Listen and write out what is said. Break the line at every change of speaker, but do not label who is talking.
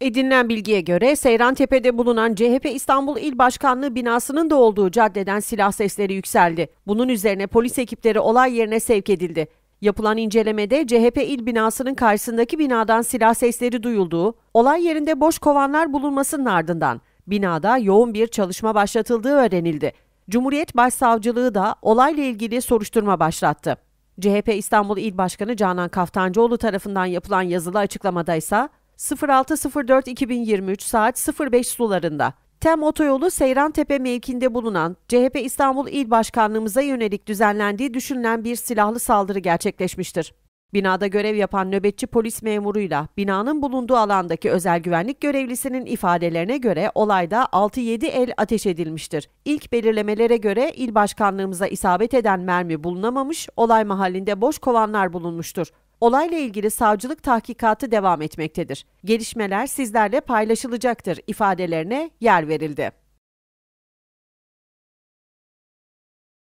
Edinilen bilgiye göre Seyran Tepe'de bulunan CHP İstanbul İl Başkanlığı binasının da olduğu caddeden silah sesleri yükseldi. Bunun üzerine polis ekipleri olay yerine sevk edildi. Yapılan incelemede CHP il binasının karşısındaki binadan silah sesleri duyulduğu, olay yerinde boş kovanlar bulunmasının ardından binada yoğun bir çalışma başlatıldığı öğrenildi. Cumhuriyet Başsavcılığı da olayla ilgili soruşturma başlattı. CHP İstanbul İl Başkanı Canan Kaftancıoğlu tarafından yapılan yazılı açıklamada ise 06.04.2023 saat 05 sularında TEM otoyolu Seyran Tepe mevkinde bulunan CHP İstanbul İl Başkanlığımıza yönelik düzenlendiği düşünülen bir silahlı saldırı gerçekleşmiştir. Binada görev yapan nöbetçi polis memuruyla binanın bulunduğu alandaki özel güvenlik görevlisinin ifadelerine göre olayda 6-7 el ateş edilmiştir. İlk belirlemelere göre il başkanlığımıza isabet eden mermi bulunamamış, olay mahallinde boş kovanlar bulunmuştur. Olayla ilgili savcılık tahkikatı devam etmektedir. Gelişmeler sizlerle paylaşılacaktır ifadelerine yer verildi.